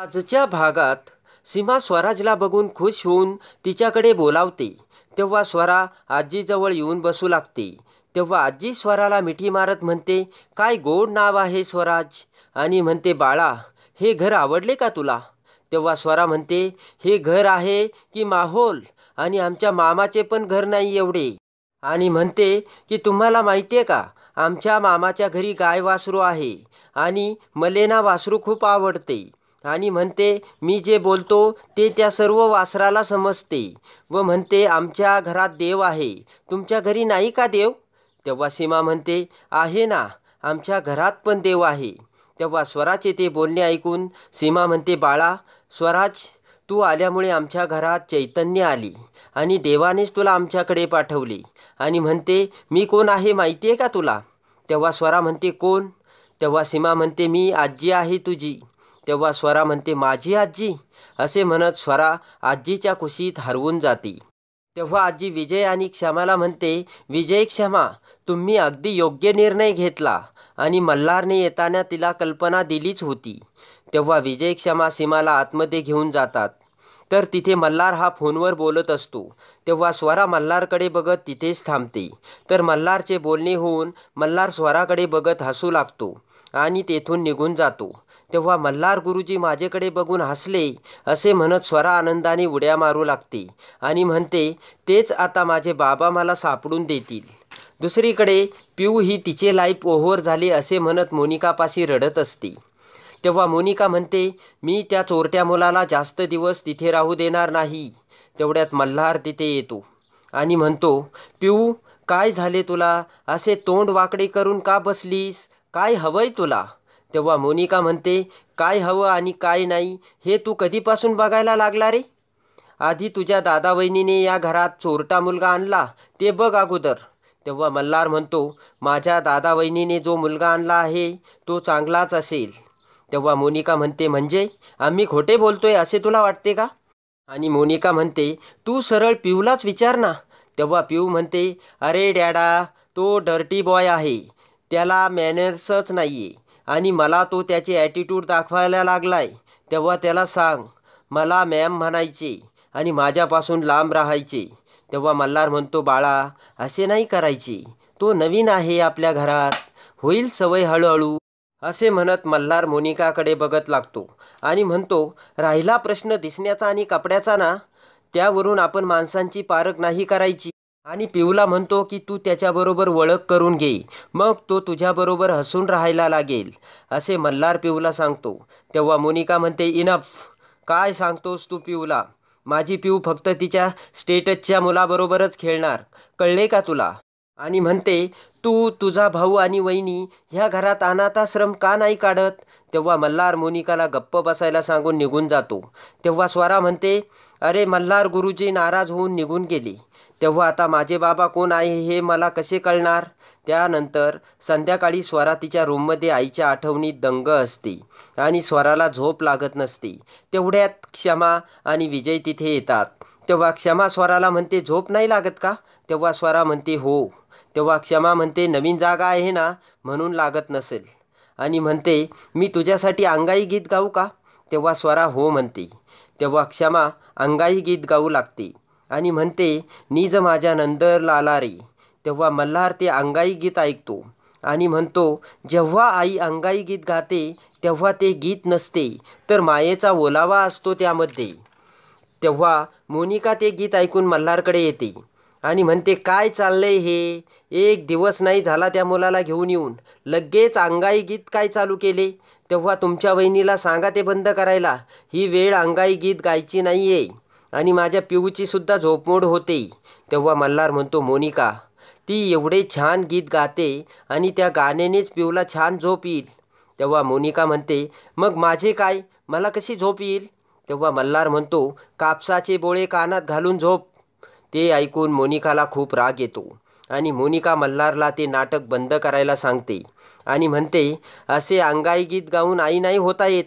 आजच्या भागात सीमा स्वराजला बघून खुश होऊन तिच्याकडे बोलावते तेव्हा स्वरा आजीजवळ येऊन बसू लागते तेव्हा आजी स्वराला मिठी मारत म्हणते काय गोड नाव आहे स्वराज आणि म्हणते बाळा हे घर आवडले का तुला तेव्हा स्वरा म्हणते हे घर आहे की माहोल आणि आमच्या मामाचे पण घर नाही एवढे आणि म्हणते की तुम्हाला माहिती आहे का आमच्या मामाच्या घरी गाय वासरू आहे आणि मलेना वासरू खूप आवडते आणि म्हणते मी जे बोलतो ते त्या सर्व वासराला समजते व म्हणते आमच्या घरात देव आहे तुमच्या घरी नाही का देव तेव्हा सीमा म्हणते आहे ना आमच्या घरात पण देव आहे तेव्हा स्वराज येथे बोलणे ऐकून सीमा म्हणते बाळा स्वराज तू आल्यामुळे आमच्या घरात चैतन्य आली आणि देवानेच तुला आमच्याकडे पाठवले आणि म्हणते मी कोण आहे माहिती आहे का तुला तेव्हा स्वरा म्हणते कोण तेव्हा सीमा म्हणते मी आजी आहे तुझी तेव्हा स्वरा म्हणते माझी आजी असे म्हणत स्वरा आजीच्या कुशीत हरवून जाते तेव्हा आजी विजय आणि क्षमाला म्हणते विजय क्षमा तुम्ही अगदी योग्य निर्णय घेतला आणि मल्हारने येताना तिला कल्पना दिलीच होती तेव्हा विजय क्षमा सीमाला आतमध्ये घेऊन जातात तर तिथे मल्हार हा फोनवर बोलत असतो तेव्हा स्वरा मल्हारकडे बघत तिथेच थांबते तर मल्हारचे बोलणे होऊन मल्हार स्वराकडे बघत हसू लागतो आणि तेथून निघून जातो तेव्हा मल्हार गुरुजी माझ्याकडे बघून हसले असे म्हणत स्वरा आनंदाने उड्या मारू लागते आणि म्हणते तेच आता माझे बाबा मला सापडून देतील दुसरीकडे पिऊ ही तिचे लाईफ ओव्हर झाले असे म्हणत मोनिकापाशी रडत असते तेव्हा मोनिका म्हणते मी त्या चोरट्या मुलाला जास्त दिवस तिथे राहू देणार नाही तेवढ्यात मल्हार तिथे येतो आणि म्हणतो पिऊ काय झाले तुला असे तोंड वाकडे करून का बसलीस काय हवंय तुला तेव्हा मोनिका म्हणते काय हवं आणि काय नाही हे तू कधीपासून बघायला लागला रे आधी तुझ्या दादा वहिनीने या घरात चोरटा मुलगा आणला ते बघ अगोदर तेव्हा मल्हार म्हणतो माझ्या दादा वहिनीने जो मुलगा आणला आहे तो चांगलाच असेल तेव्हा मोनिका म्हणते म्हणजे आम्ही खोटे बोलतोय असे तुला वाटते का आणि मोनिका म्हणते तू सरळ पिऊलाच विचार ना तेव्हा पिऊ म्हणते अरे डॅडा तो डर्टी बॉय आहे त्याला मॅनर्सच नाही आहे आणि मला तो त्याचे ॲटिट्यूड दाखवायला लागला आहे तेव्हा त्याला सांग मला मॅम म्हणायचे आणि माझ्यापासून लांब राहायचे तेव्हा मल्हार म्हणतो बाळा असे नाही करायचे तो नवीन आहे आपल्या घरात होईल सवय हळूहळू असे म्हणत मल्हार मोनिकाकडे बघत लागतो आणि म्हणतो राहिला प्रश्न दिसण्याचा आणि कपड्याचा ना त्यावरून आपण माणसांची पारख नाही करायची आणि पिऊला म्हणतो की तू त्याच्याबरोबर ओळख करून घे मग तो तुझ्याबरोबर हसून राहायला लागेल असे मल्हार पिऊला सांगतो तेव्हा मोनिका म्हणते इनफ काय सांगतोस तू पिऊला माझी पिऊ फक्त तिच्या स्टेटसच्या मुलाबरोबरच खेळणार कळले का तुला आणि म्हणते तू तुझा भाऊ आणि वहिनी ह्या घरात अनाथाश्रम का नाही काढत तेव्हा मल्हार मोनिकाला गप्प बसायला सांगून निघून जातो तेव्हा स्वरा म्हणते अरे मल्हार गुरुजी नाराज होऊन निघून गेले तेव्हा आता माझे बाबा कोण आहे हे मला कसे कळणार त्यानंतर संध्याकाळी स्वरा तिच्या रूममध्ये आईच्या आठवणीत दंग असते आणि स्वराला झोप लागत नसते तेवढ्यात क्षमा आणि विजय तिथे येतात तेव्हा क्षमा स्वराला म्हणते झोप नाही लागत का तेव्हा स्वरा म्हणते हो तेव्हा क्षमा म्हणते नवीन जागा आहे ना म्हणून लागत नसेल आणि म्हणते मी तुझ्यासाठी अंगाई गीत गाऊ का तेव्हा स्वरा हो म्हणते तेव्हा क्षमा अंगाई गीत गाऊ लागते आणि म्हणते निज माझ्या नंदर लाला रे तेव्हा मल्हार ते अंगाई गीत ऐकतो आणि म्हणतो जेव्हा आई अंगाई गीत गाते तेव्हा ते गीत नसते तर मायेचा ओलावा असतो त्यामध्ये तेव्हा मोनिका ते गीत ऐकून मल्हारकडे येते आणि म्हणते काय चाललंय हे एक दिवस नाही झाला त्या मुलाला घेऊन येऊन लगेच अंगाई गीत काय चालू केले तेव्हा तुमच्या वहिनीला सांगा ते बंद करायला ही वेळ अंगाई गीत गायची नाही आहे आणि माझ्या पिऊचीसुद्धा झोपमोड होते तेव्हा मल्हार म्हणतो मोनिका ती एवढे छान गीत गाते आणि त्या गाण्यानेच पिऊला छान झोप येईल तेव्हा मोनिका म्हणते मग माझे काय मला कशी झोप येईल तेव्हा मल्हार म्हणतो कापसाचे बोळे कानात घालून झोप ते ऐकून मोनिकाला खूप राग येतो आणि मोनिका मल्हारला ते नाटक बंद करायला सांगते आणि म्हणते असे अंगाई गीत गाऊन आई नाही होता येत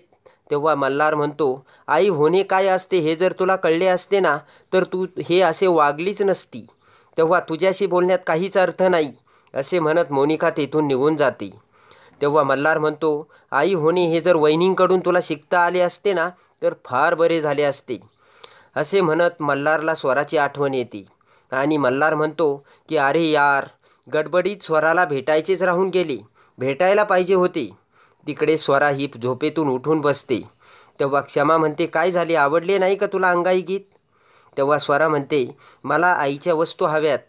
तेव्हा मल्हार म्हणतो आई होणे काय असते हे जर तुला कळले असते ना तर तू हे असे वागलीच नसती तेव्हा तुझ्याशी बोलण्यात काहीच अर्थ नाही असे म्हणत मोनिका तेथून निघून जाते तेव्हा मल्हार म्हणतो आई होणे हे जर वहिनींकडून तुला शिकता आले असते ना तर फार बरे झाले असते असे म्हणत मल्हारला स्वराची आठवण येते आणि मल्हार म्हणतो की अरे यार गडबडीत स्वराला भेटायचेच राहून गेले भेटायला पाहिजे होते तिकडे स्वरा ही झोपेतून उठून बसते तेव्हा क्षमा म्हणते काय झाले आवडले नाही का तुला अंगाई गीत तेव्हा स्वरा म्हणते मला आईच्या वस्तू हव्यात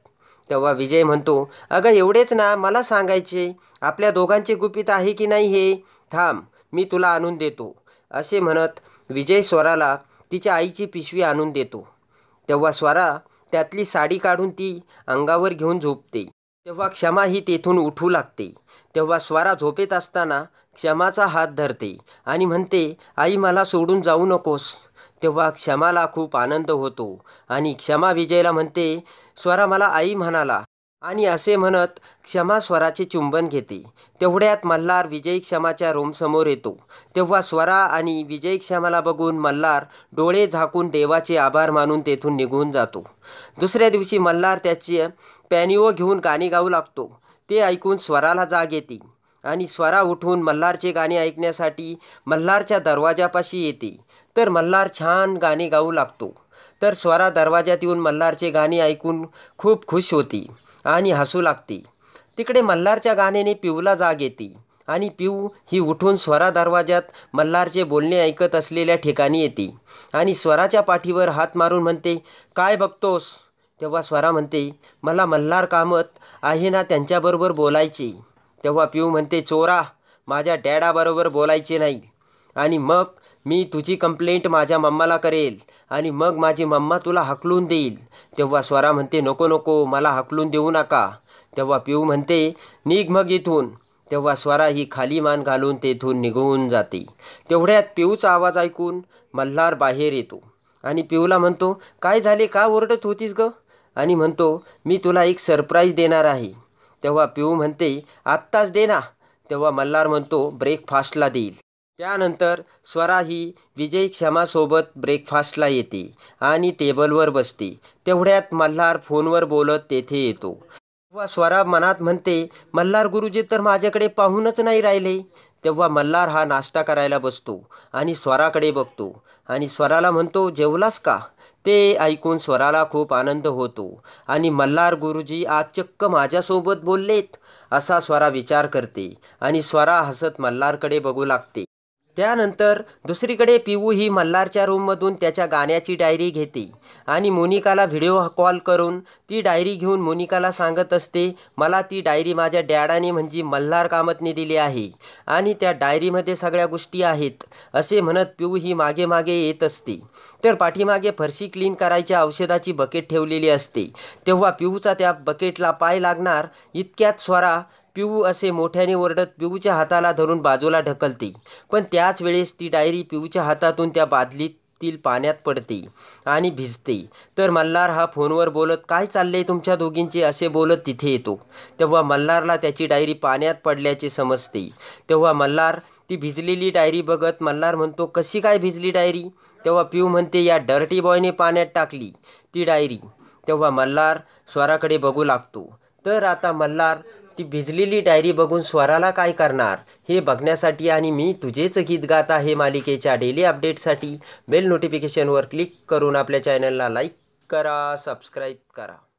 तेव्हा विजय म्हणतो अगं एवढेच ना मला सांगायचे आपल्या दोघांचे गुपित आहे की नाही हे थांब मी तुला आणून देतो असे म्हणत विजय स्वराला तिच्या आईची पिशवी आणून देतो तेव्हा स्वरा त्यातली साडी काढून ती अंगावर घेऊन झोपते तेव्हा क्षमा ही तेथून उठू लागते तेव्हा स्वरा झोपेत असताना क्षमाचा हात धरते आणि म्हणते आई मला सोडून जाऊ नकोस तेव्हा क्षमाला खूप आनंद होतो आणि क्षमा विजयला म्हणते स्वरा मला आई म्हणाला आणि असे म्हणत क्षमा स्वराचे चुंबन घेते तेवढ्यात मल्हार विजय क्षमाच्या रूमसमोर येतो तेव्हा स्वरा आणि विजय क्षमाला बघून मल्हार डोळे झाकून देवाचे आभार मानून तेथून निघून जातो दुसऱ्या दिवशी मल्हार त्याचे पॅनिओ घेऊन गाणी गाऊ लागतो ते ऐकून स्वराला जाग येते आणि स्वरा उठून मल्हारचे गाणे ऐकण्यासाठी मल्हारच्या दरवाजापाशी येते तर मल्हार छान गाणे गाऊ लागतो तर स्वरा दरवाजात येऊन मल्हारचे गाणे ऐकून खूप खुश होती आणि हसू लागते तिकडे मल्हारच्या गाण्याने पिऊला जाग येते आणि पिऊ ही उठून स्वरा दरवाजात मल्हारचे बोलणे ऐकत असलेल्या ठिकाणी येते आणि स्वराच्या पाठीवर हात मारून म्हणते काय बघतोस तेव्हा स्वरा म्हणते मला मल्हार कामत आहे ना त्यांच्याबरोबर बोलायचे तेव्हा पिऊ म्हणते चोरा माझ्या डॅडाबरोबर बोलायचे नाही आणि मग मी तुझी कंप्लेंट माझ्या मम्माला करेल आणि मग माझी मम्मा तुला हकलून देईल तेव्हा स्वरा म्हणते नको नको मला हकलून देऊ नका तेव्हा पिऊ म्हणते निघ मग इथून तेव्हा स्वरा ही खाली मान घालून तेथून निघून जाते तेवढ्यात पिऊचा आवाज ऐकून मल्हार बाहेर येतो आणि पिऊला म्हणतो काय झाले का ओरडत होतीस ग आणि म्हणतो मी तुला एक सरप्राईज देणार आहे तेव्हा पिऊ म्हणते आत्ताच दे ना तेव्हा मल्हार म्हणतो ब्रेकफास्टला देईल त्यानंतर स्वरा ही विजय क्षमासोबत ब्रेकफास्टला येते आणि टेबलवर बसते तेवढ्यात मल्हार फोनवर बोलत तेथे येतो तेव्हा स्वरा मनात म्हणते मल्हार गुरुजी तर माझ्याकडे पाहूनच नाही राहिले तेव्हा मल्हार हा नाश्ता करायला बसतो आणि स्वराकडे बघतो आणि स्वराला म्हणतो जेवलास का ते ऐकून स्वराला खूप आनंद होतो आणि मल्हार गुरुजी आज चक्क माझ्यासोबत बोललेत असा स्वरा विचार करते आणि स्वरा हसत मल्हारकडे बघू लागते त्यानंतर दुसरीकडे पिऊ ही मल्हारच्या रूममधून त्याच्या गाण्याची डायरी घेते आणि मोनिकाला व्हिडिओ कॉल करून ती डायरी घेऊन मोनिकाला सांगत असते मला ती डायरी माझ्या डॅडाने म्हणजे मल्हार कामतने दिली आहे आणि त्या डायरीमध्ये सगळ्या गोष्टी आहेत असे म्हणत पिऊ ही मागे मागे येत असते तर पाठीमागे फरशी क्लीन करायच्या औषधाची बकेट ठेवलेली असते तेव्हा पिऊचा त्या बकेटला पाय लागणार इतक्यात स्वरा पिऊ असे मोठ्याने ओरडत पिऊच्या हाताला धरून बाजूला ढकलते पण त्याच वेळेस ती डायरी पिऊच्या हातातून त्या बादलीत तील पाण्यात पडते आणि भिजते तर मल्हार हा फोनवर बोलत काय चालले तुमच्या दोघींचे असे बोलत तिथे येतो तेव्हा मल्हारला त्याची डायरी पाण्यात पडल्याचे समजते तेव्हा मल्हार ती भिजलेली डायरी बघत मल्हार म्हणतो कशी काय भिजली डायरी तेव्हा पिऊ म्हणते या डर्टी बॉयने पाण्यात टाकली ती डायरी तेव्हा मल्हार स्वराकडे बघू लागतो तर आता मल्हार ती भिजलेली डायरी बघून स्वराला काय करणार हे बघण्यासाठी आणि मी तुझेच गीत गात आहे मालिकेच्या डेली अपडेटसाठी बेल नोटिफिकेशनवर क्लिक करून आपल्या चॅनलला लाईक करा सबस्क्राईब करा